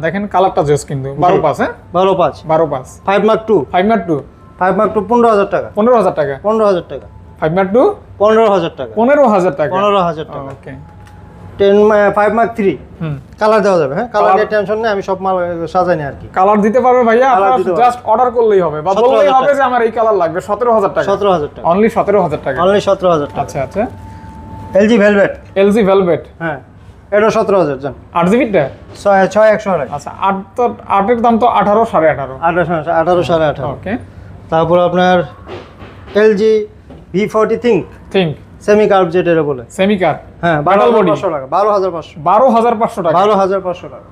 দেখেন কালারটা জোস কিন্তু বারো পাঁচ হ্যাঁ বারো পাঁচ বারো পাঁচ five mark two five mark two five mark two পনেরো হাজার টাকা পনেরো হাজার টাকা পনেরো হাজার টাকা ফাইভ মার্ক টু পনেরো হাজার টাকা পনেরো হাজার টাকা পনেরো হাজার টাকা okay ten five mark three colour দেওয়া যাবে হ্যাঁ কালার নিয়ে টেনশন নেই আমি সব মাল সাজাই নি আর কি কালার দিতে পারবে ভাইয়া জাস্ট অর্ডার করলেই হবে বা বললেই হবে যে আমার এই কালার লাগবে সতেরো হাজার টাকা সতেরো হাজার টাকা অনলি সতেরো হাজার টাকা অনলি সতেরো হাজার টাকা আচ্ছা আচ্ছা এলজি ভেলভেট এলজি ভেলভেট হ্যাঁ এটা সতেরো হাজার জান আট জিবিটা ছয় ছয় একশো আড়াই আচ্ছা আট তো আটের দাম তো আঠারো সাড়ে আঠারো আঠারো আঠারো সাড়ে আঠারো ওকে তারপর আপনার LG V forty think think semi curve যেটা বলে সেমি কার্ভ হ্যাঁ বারো হাজার পাঁচশো টাকা বারো হাজার পাঁচশো বারো হাজার পাঁচশো টাকা বারো হাজার পাঁচশো টাকা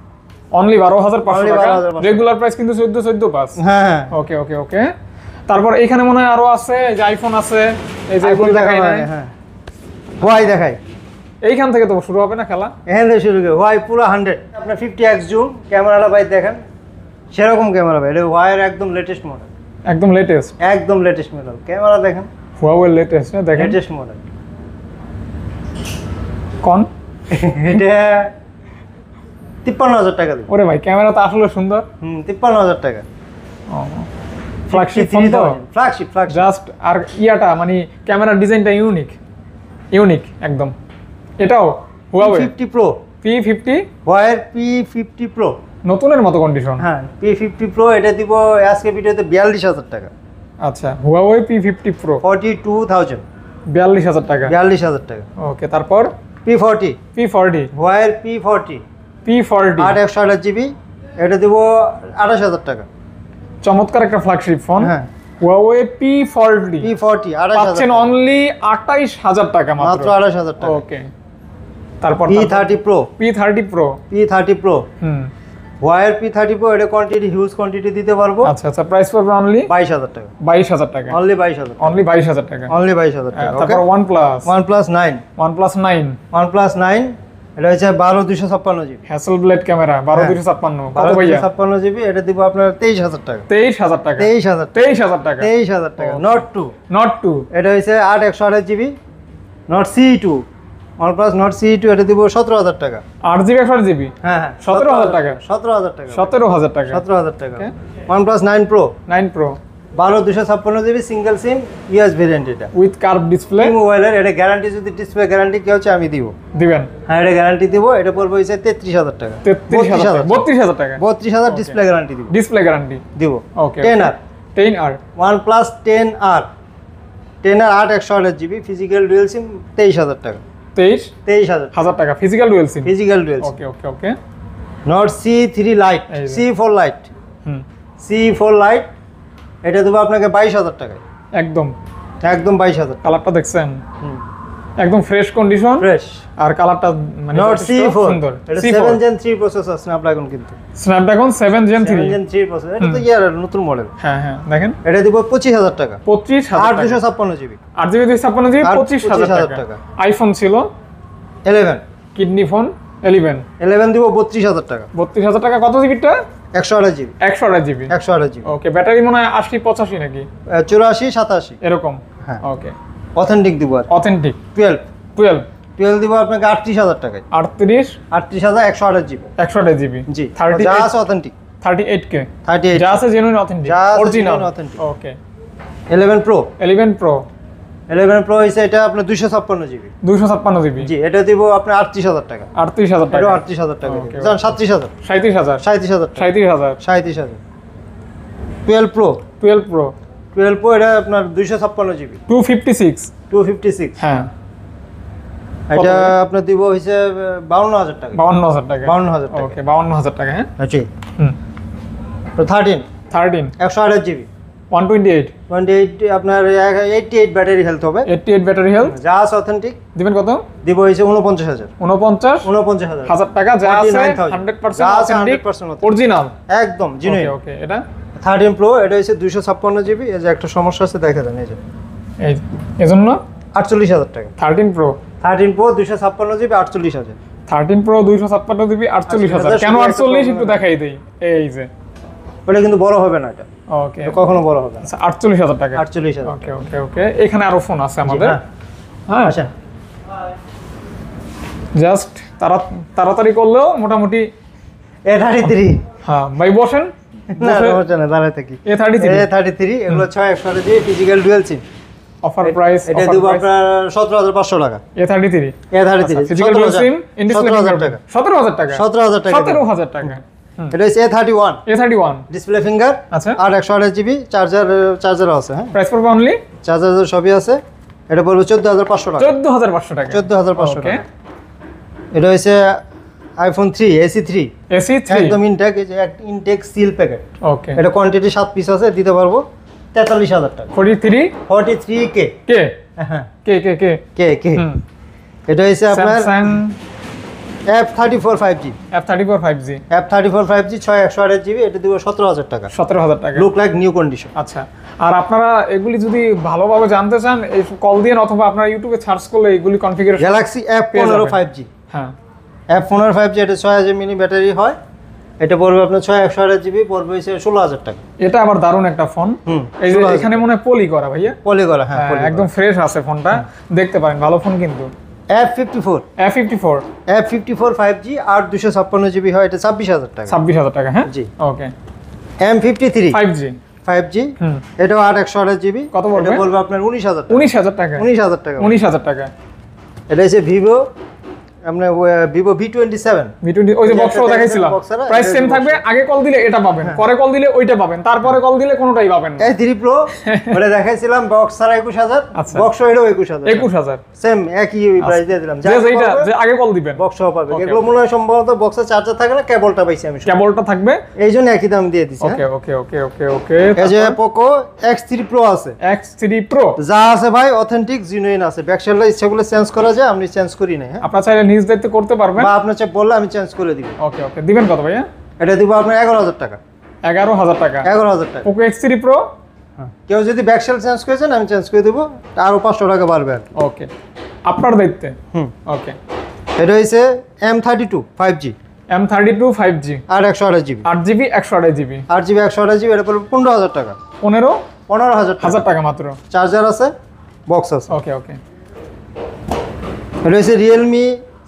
অনলি বারো হাজার পাঁচশো টাকা রেগুলার প্রাইস কিন্তু চোদ্দ চোদ্দ পাঁচ হ্যাঁ, হ্যাঁ ওকে ওকে ওকে তারপর এখানে মনে হয় আরো আছে যে আইফোন আছে এই যে আইফোন দেখাই হ্যাঁ হোয়াই দেখায় এইখান থেকে তো শুরু হবে না খেলা এখান থেকে শুরু করে ওয়াই পুরো হান্ড্রেড আপনার ফিফটি এক্স জুম ক্যামেরাটা ভাই দেখেন সেরকম ক্যামেরা ভাই এটা ওয়াইয়ের একদম লেটেস্ট মডেল একদম লেটেস্ট একদম লেটেস্ট মডেল ক্যামেরা দেখেন হুয়াওয়ের লেটেস্ট না দেখেন লেটেস্ট মডেল কোন এটা তিপ্পান্ন হাজার টাকা দিই ওরে ভাই ক্যামেরা তো আসলে সুন্দর হুম তিপ্পান্ন হাজার টাকা ফ্ল্যাগশিপ ফোন তো ফ্ল্যাগশিপ ফ্ল্যাগশিপ জাস্ট আর ইয়াটা মানে ক্যামেরার ডিজাইনটা ইউনিক ইউনিক একদম এটাও pro 50 fifty P50 P P50 pro নতুনের মতো কন্ডিশন হ্যাঁ P50 প্রো এটা দিব আজকে ভিডিওতে 42000 টাকা আচ্ছা Huawei P50 Pro 42000 42000 টাকা 42000 টাকা ওকে তারপর P40 P40 Huawei P40 P40 আট একশো জিবি এটা দিব আঠাশ হাজার টাকা চমৎকার একটা ফ্ল্যাগশিপ ফোন হ্যাঁ Huawei P40 P40 আঠাশ পাচ্ছেন অনলি 28000 টাকা মাত্র 28000 টাকা ওকে তারপর P thirty Pro P thirty Pro P thirty Pro hmm ওয়ার পি থার্টি প্রো এটা কোয়ান্টিটি হিউজ কোয়ান্টিটি দিতে পারবো আচ্ছা আচ্ছা প্রাইস পড়বে অনলি বাইশ হাজার টাকা বাইশ হাজার টাকা অনলি বাইশ হাজার অনলি বাইশ হাজার টাকা অনলি বাইশ হাজার টাকা হ্যাঁ, তারপর OnePlus OnePlus nine OnePlus nine OnePlus nine এটা হচ্ছে বারো দুশো ছাপ্পান্ন জিবি হ্যাসেল ব্লেড ক্যামেরা বারো দুশো ছাপ্পান্ন বারো দুশো ছাপ্পান্ন জিবি এটা দিব আপনার তেইশ হাজার টাকা তেইশ হাজার টাকা তেইশ হাজার তেইশ হাজার টাকা তেইশ হাজার টাকা নট টু নট টু এটা হচ্ছে আট একশো আঠাশ GB Nord C two OnePlus Nord C two এটা দিব সতেরো হাজার টাকা আট জিবি একশো আট জিবি হ্যাঁ, হ্যাঁ সতেরো হাজার টাকা সতেরো হাজার টাকা সতেরো হাজার টাকা সতেরো হাজার টাকা OnePlus nine Pro nine Pro বারো দুশো ছাপ্পান্ন GB single SIM US variant এটা উইথ কার্ভ ডিসপ্লে মোবাইলের এটা গ্যারান্টি যদি ডিসপ্লে গ্যারান্টি কেউ হচ্ছে আমি দিব দিবেন হ্যাঁ এটা গ্যারান্টি দিব এটা পড়বে হচ্ছে তেত্রিশ হাজার টাকা তেত্রিশ হাজার বত্রিশ হাজার টাকা বত্রিশ হাজার ডিসপ্লে গ্যারান্টি দিব ডিসপ্লে গ্যারান্টি দিব ওকে টেন আর টেন আর ওয়ান টেন আর টেন আর আট একশো আঠাশ জিবি ফিজিক্যাল ডুয়েল সিম তেইশ হাজার টাকা তেইশ তেইশ হাজার হাজার টাকা physical dual SIM physical dual okay okay okay not C three light C four light hmm C four light এটা দেবো আপনাকে বাইশ হাজার টাকায় একদম একদম বাইশ হাজার কালারটা দেখছেন হুম একদম ফ্রেশ কন্ডিশন ফ্রেশ আর কালারটা মানে নট সি4 সুন্দর এটা 7 জেন 3 প্রসেসর স্ন্যাপড্রাগন কিন্তু স্ন্যাপড্রাগন 7 জেন 3 7 জেন 3 প্রসেসর এটা তো ইয়ার নতুন মডেল হ্যাঁ হ্যাঁ দেখেন এটা দিব 25000 টাকা 25000 আর 256 জিবি 8 জিবি 256 জিবি 25000 টাকা আইফোন ছিল 11 কিডনি ফোন 11 11 দিব 32000 টাকা 32000 টাকা কত জিবিটা একশো আঠাশ GB 128 GB 128 GB okay battery মনে হয় 80 85 নাকি 84 87 এরকম হ্যাঁ ওকে অথেন্টিক দিব আর অথেন্টিক টুয়েলভ টুয়েলভ টুয়েলভ দিব আপনাকে আটত্রিশ হাজার টাকায় আটত্রিশ আটত্রিশ হাজার একশো আঠাশ জিবি একশো আঠাশ জিবি জি থার্টি যা আছে authentic thirty eight K thirty eight যা আছে জেনুইন অথেন্টিক যা original authentic okay eleven pro eleven pro eleven pro হয়েছে এটা আপনার দুশো ছাপ্পান্ন জিবি দুশো ছাপ্পান্ন জিবি জি এটা দিব আপনার আটত্রিশ হাজার টাকা আটত্রিশ হাজার টাকা আটত্রিশ হাজার টাকা সাতত্রিশ হাজার সাঁত্রিশ হাজার সাঁত্রিশ হাজার সাঁত্রিশ হাজার সাঁত্রিশ হাজার twelve pro twelve pro twelve pro এটা আপনার দুইশো ছাপ্পান্ন জিবি টু হ্যাঁ এটা আপনার দিব হয়েছে বাউন্ন টাকা বাউন্ন টাকা বাউন্ন টাকা ওকে বাউন্ন টাকা হ্যাঁ আচ্ছা থার্টিন থার্টিন একশো আঠাশ GB one twenty eight twenty eight আপনার এইটটি এইট ব্যাটারি হেলথ হবে এইটটি এইট ব্যাটারি হেলথ যা অথেন্টিক দিবেন কত দিব হয়েছে উনপঞ্চাশ হাজার উনপঞ্চাশ উনপঞ্চাশ হাজার হাজার টাকা একদম জিনুইন ওকে এটা থার্টিন প্রো এটা হচ্ছে দুইশো ছাপ্পান্ন জিবি এই যে একটা সমস্যা আছে দেখা দেন এই যে এই জন্য আটচল্লিশ হাজার টাকা থার্টিন প্রো থার্টিন প্রো দুইশো ছাপ্পান্ন জিবি আটচল্লিশ হাজার থার্টিন প্রো দুইশো ছাপ্পান্ন জিবি আটচল্লিশ হাজার কেন আটচল্লিশ একটু দেখাই দেই এই যে ওটা কিন্তু বড় হবে না এটা ওকে কখনো বড় হবে না আচ্ছা, আটচল্লিশ হাজার টাকা আটচল্লিশ হাজার ওকে ওকে ওকে এখানে আরো ফোন আছে আমাদের হ্যাঁ, হ্যাঁ। আচ্ছা জাস্ট তাড়াতাড়ি করলেও মোটামুটি এ থার্টি থ্রি হ্যাঁ ভাই বসেন এ থার্টি থ্রি এগুলো ছয় একশো দিয়ে physical dual sim offer price সতেরো হাজার পাঁচশো টাকা A thirty three A thirty three সতেরো হাজার টাকা সতেরো হাজার টাকা এটা হচ্ছে A thirty one A thirty one display finger আচ্ছা আর একশো আঠাশ জিবি চার্জার চার্জারও আছে হ্যাঁ প্রাইস পড়বে সবই আছে এটা পড়বে চোদ্দ হাজার পাঁচশো টাকা চোদ্দ হাজার পাঁচশো টাকা চোদ্দ হাজার পাঁচশো টাকা এটা হচ্ছে iPhone three AC three AC একদম intact intact seal packet okay এটা কোয়ান্টিটি সাত পিস আছে দিতে পারবো তেতাল্লিশ হাজার টাকা forty three forty three K K হ্যাঁ K K K K K এটা হয়েছে আপনার five G thirty four five G thirty four five G ছয় একশো এটা সতেরো হাজার টাকা সতেরো হাজার টাকা লাইক নিউ কন্ডিশন আচ্ছা আর আপনারা এগুলি যদি ভালোভাবে জানতে চান কল দিয়ে অথবা আপনার ইউটিউবে সার্চ করলে এগুলি কনফিগারেশন গ্যালাক্সি এফ পনেরো ফাইভ জি হ্যাঁ এফ পনেরো ফাইভ জি এটা ছয় হাজার মিনি ব্যাটারি হয় এটা পড়বে আপনার ছয় একশো আঠাশ জিবি পড়বে ষোলো হাজার টাকা এটা আবার দারুণ একটা ফোন এই যে এখানে মনে হয় পলি করা ভাইয়া পলি করা হ্যাঁ, হ্যাঁ একদম ফ্রেশ আছে ফোনটা দেখতে পারেন ভালো ফোন কিন্তু F fifty four F fifty four F fifty four five G আর দুশো ছাপ্পান্ন জিবি হয় এটা ছাব্বিশ হাজার টাকা ছাব্বিশ হাজার টাকা হ্যাঁ জি okay M fifty three five G five G এটাও আট একশো আঠাশ জিবি কত বলবে আপনার উনিশ হাজার উনিশ হাজার টাকা উনিশ হাজার টাকা উনিশ হাজার টাকা এটা হচ্ছে ভিভো আমরা Vivo V twenty seven V twenty ওই যে দেখাইছিলাম প্রাইস সেম থাকবে আগে কল দিলে এটা পাবেন হ্যাঁ। পরে কল দিলে ওইটা পাবেন তারপরে কল দিলে কোনোটাই পাবেন এই থ্রি প্রো দেখাইছিলাম বক্স একুশ হাজার বক্স আচ্ছা। একুশ হাজার একুশ হাজার সেম একই প্রাইস আচ্ছা। দিয়ে দিলাম যে আগে কল দিবেন বক্স সহ পাবেন এগুলো মনে হয় সম্ভবত বক্সে চার্জার থাকে না কেবলটা পাইছি আমি কেবলটা থাকবে এই জন্য একই দাম দিয়ে দিছি ওকে ওকে ওকে ওকে ওকে এই যে পোকো এক্স থ্রি প্রো আছে এক্স থ্রি প্রো যা আছে ভাই অথেন্টিক জিনুইন আছে ব্যাকশেলটা ইচ্ছাগুলো চেঞ্জ করা যায় আমি চেঞ্জ করি না হ্যাঁ। আপনার চাইলে নিজ দায়িত্বে করতে পারবেন বা আপনার চেয়ে বললে আমি চেঞ্জ করে দিব ওকে ওকে দিবেন কত ভাইয়া এটা দিব আপনার এগারো হাজার টাকা এগারো হাজার টাকা এগারো হাজার টাকা ওকে এক্স থ্রি প্রো কেউ যদি ব্যাকসেল চেঞ্জ করেছেন আমি চেঞ্জ করে দেবো আরও পাঁচশো টাকা বাড়বে ওকে আপনার দায়িত্বে হুম ওকে এটা হয়েছে M thirty two five G M thirty two five G আর একশো আঠাশ জিবি আট জিবি একশো আঠাশ জিবি আট জিবি একশো আঠাশ জিবি এটা পড়বে পনেরো হাজার টাকা পনেরো পনেরো হাজার হাজার টাকা মাত্র চার্জার আছে বক্স আছে ওকে ওকে এটা হইছে রিয়েলমি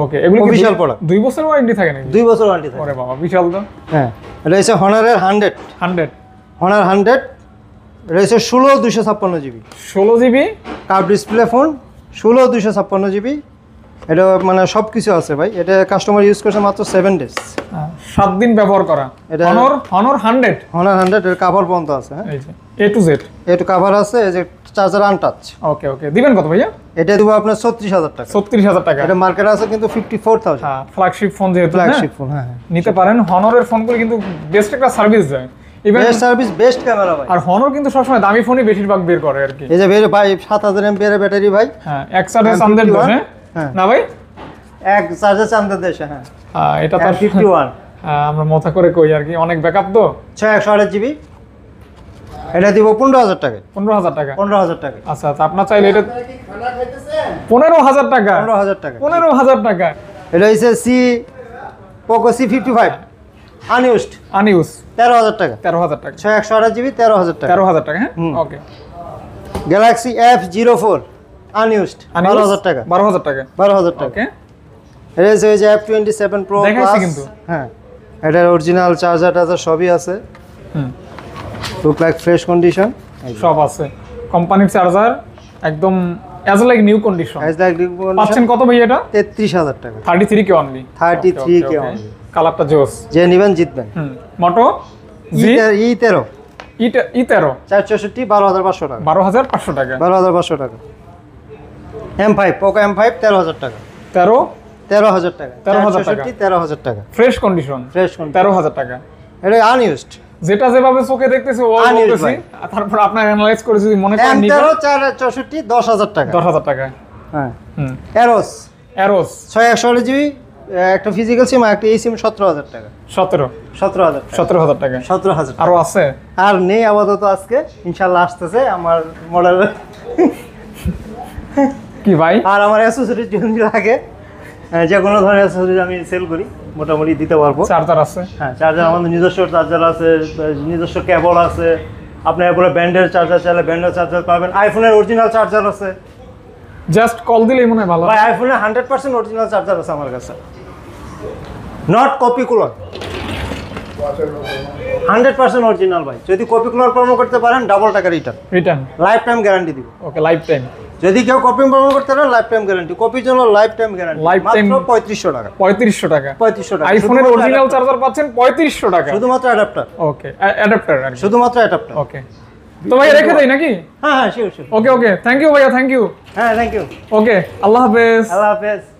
ওকে এগুলো বিশাল পড়া দুই বছর ওয়ারেন্টি থাকে নাকি দুই বছর ওয়ারেন্টি থাকে ওরে বাবা বিশাল তো হ্যাঁ রয়েছে হনারের হান্ড্রেড হান্ড্রেড হনার হান্ড্রেড রয়েছে ষোলো দুশো ছাপ্পান্ন জিবি ষোলো জিবি কাপ ডিসপ্লে ফোন ষোলো দুশো ছাপ্পান্ন জিবি এটা মানে সব কিছু আছে ভাই এটা কাস্টমার ইউজ করছে মাত্র সেভেন ডেজ হ্যাঁ, সাত দিন ব্যবহার করা এটা Honor Honor hundred Honor hundred এর কাভার পর্যন্ত আছে A to Z A to cover আছে এই যে চার্জার আনটাচ ওকে ওকে দিবেন কত ভাইয়া এটা দিব আপনার ছত্রিশ হাজার টাকা ছত্রিশ হাজার টাকা এটা মার্কেট আছে কিন্তু fifty four thousand flagship phone যেহেতু ফ্ল্যাগশিপ ফোন হ্যাঁ, হ্যাঁ নিতে পারেন হনরের ফোনগুলো কিন্তু বেস্ট একটা সার্ভিস দেয় বেস্ট সার্ভিস বেস্ট ক্যামেরা ভাই আর হনর কিন্তু সবসময় দামি ফোনই বেশিরভাগ বের করে আর কি এই যে ভাই সাত হাজার এমপিয়ার ব্যাটারি ভাই হ্যাঁ একসাথে হ্যাঁ। না ভাই এক চার্জে চান্দা দেশে হ্যাঁ, হ্যাঁ এটা তার ফিফটি ওয়ান আমরা মাথা করে কই আর কি অনেক ব্যাকআপ তো ছয় একশো আড়াই জিবি এটা দিব পনেরো হাজার টাকা পনেরো হাজার টাকা পনেরো হাজার টাকা আচ্ছা আচ্ছা আপনার চাইলে এটা পনেরো হাজার টাকা পনেরো হাজার টাকা পনেরো হাজার টাকা এটা হচ্ছে C Poco C fifty five unused unused তেরো হাজার টাকা তেরো হাজার টাকা ছয় একশো আড়াই জিবি তেরো হাজার টাকা তেরো হাজার টাকা হ্যাঁ okay Galaxy F zero four unused 12000 টাকা 12000 টাকা 12000 টাকা ওকে রেস হয়ে যায় F27 Pro দেখাইছি কিন্তু হ্যাঁ এটার অরিজিনাল চার্জার টাজার সবই আছে hmm look like fresh condition সব আছে কোম্পানির চার্জার একদম as like new condition as like new condition পাচ্ছেন কত ভাই এটা 33000 টাকা 33 কে অনলি 33 কে অনলি কালারটা জোস যে নিবেন জিতবেন হুম মোটো ই 13 ই 13 464 12500 টাকা 12500 টাকা 12500 টাকা M five Poco M five তেরো হাজার টাকা তেরো তেরো হাজার টাকা তেরো হাজার টাকা তেরো হাজার টাকা ফ্রেশ কন্ডিশন ফ্রেশ তেরো হাজার টাকা এটা আনইউজড যেটা যেভাবে চোখে দেখতেছি ও বলতেছি তারপর আপনার অ্যানালাইজ করে যদি মনে করেন তেরো চার চৌষট্টি দশ হাজার টাকা দশ হাজার টাকা হ্যাঁ এরোস এরোস ছয় একশো জিবি একটা ফিজিক্যাল সিম আর একটা এই সিম সতেরো হাজার টাকা সতেরো সতেরো হাজার সতেরো হাজার টাকা সতেরো হাজার আরও আছে আর নেই আপাতত আজকে ইনশাল্লাহ আসতেছে আমার মডেল কি ভাই আর আমার অ্যাসেসরিজ যদি লাগে যে কোনো ধরনের অ্যাসেসরিজ আমি সেল করি মোটামুটি দিতে পারবো চার্জার আছে হ্যাঁ চার্জার আমাদের নিজস্ব চার্জার আছে নিজস্ব কেবল আছে আপনার এরপরে ব্যান্ডের চার্জার চাইলে ব্যান্ডের চার্জার পাবেন আইফোনের অরিজিনাল চার্জার আছে জাস্ট কল দিলেই মনে হয় ভালো ভাই আইফোনের হান্ড্রেড পার্সেন্ট অরিজিনাল চার্জার আছে আমার কাছে not copy cooler hundred percent original ভাই যদি কপি কুলার প্রমো করতে পারেন ডাবল টাকা return return life time guarantee দিব ওকে লাইফ টাইম যদি কেউ কপি ব্যবহার করতে পারে লাইফ টাইম গ্যারান্টি কপির জন্য life time guarantee life time 3500 টাকা 3500 টাকা 3500 টাকা আইফোনের অরিজিনাল চার্জার পাচ্ছেন 3500 টাকা শুধুমাত্র অ্যাডাপ্টার ওকে অ্যাডাপ্টার শুধুমাত্র অ্যাডাপ্টার ওকে তো ভাই রেখে দেই নাকি হ্যাঁ হ্যাঁ sure sure okay okay thank you ভাইয়া থ্যাংক ইউ হ্যাঁ থ্যাংক ইউ ওকে আল্লাহ হাফেজ আল্লাহ হাফেজ